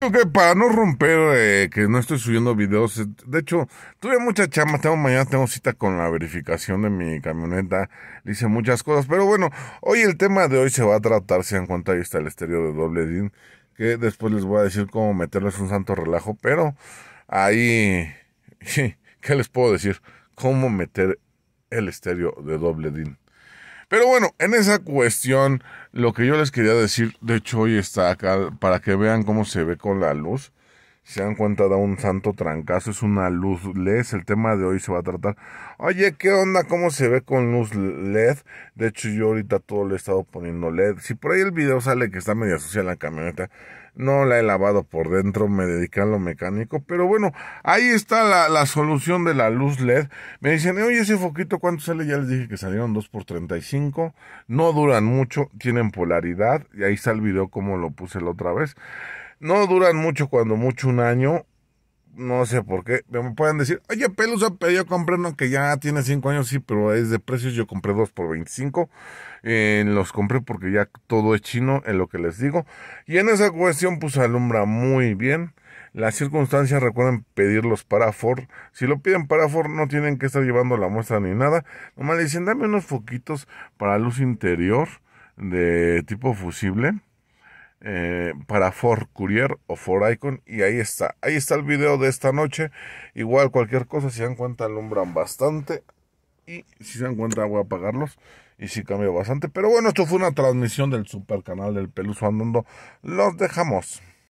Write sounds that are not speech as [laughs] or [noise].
que para no romper eh, que no estoy subiendo videos, eh, de hecho, tuve mucha chamba, tengo mañana tengo cita con la verificación de mi camioneta, le hice muchas cosas, pero bueno, hoy el tema de hoy se va a tratar, en en ahí está el estéreo de doble DIN, que después les voy a decir cómo meterles un santo relajo, pero ahí, [laughs] ¿qué les puedo decir? Cómo meter el estéreo de doble DIN. Pero bueno, en esa cuestión, lo que yo les quería decir, de hecho hoy está acá para que vean cómo se ve con la luz se dan cuenta, da un santo trancazo, es una luz LED. El tema de hoy se va a tratar. Oye, ¿qué onda? ¿Cómo se ve con luz LED? De hecho, yo ahorita todo lo he estado poniendo LED. Si por ahí el video sale que está media sucia la camioneta, no la he lavado por dentro, me dediqué a lo mecánico. Pero bueno, ahí está la, solución de la luz LED. Me dicen, oye, ese foquito, ¿cuánto sale? Ya les dije que salieron 2 x 35 No duran mucho, tienen polaridad. Y ahí está el video como lo puse la otra vez. No duran mucho, cuando mucho un año. No sé por qué. Me pueden decir, oye, Pelusa, pero yo compré que ya tiene 5 años, sí, pero es de precios. Yo compré dos por 25. Eh, los compré porque ya todo es chino, en lo que les digo. Y en esa cuestión, pues alumbra muy bien. Las circunstancias recuerden pedirlos para Ford. Si lo piden para Ford, no tienen que estar llevando la muestra ni nada. Nomás le dicen, dame unos foquitos para luz interior de tipo fusible eh, para Ford Courier o Ford Icon y ahí está, ahí está el video de esta noche, igual cualquier cosa, si se dan cuenta alumbran bastante y si se dan cuenta voy a apagarlos y si cambia bastante, pero bueno, esto fue una transmisión del super canal del Peluso Andando, los dejamos.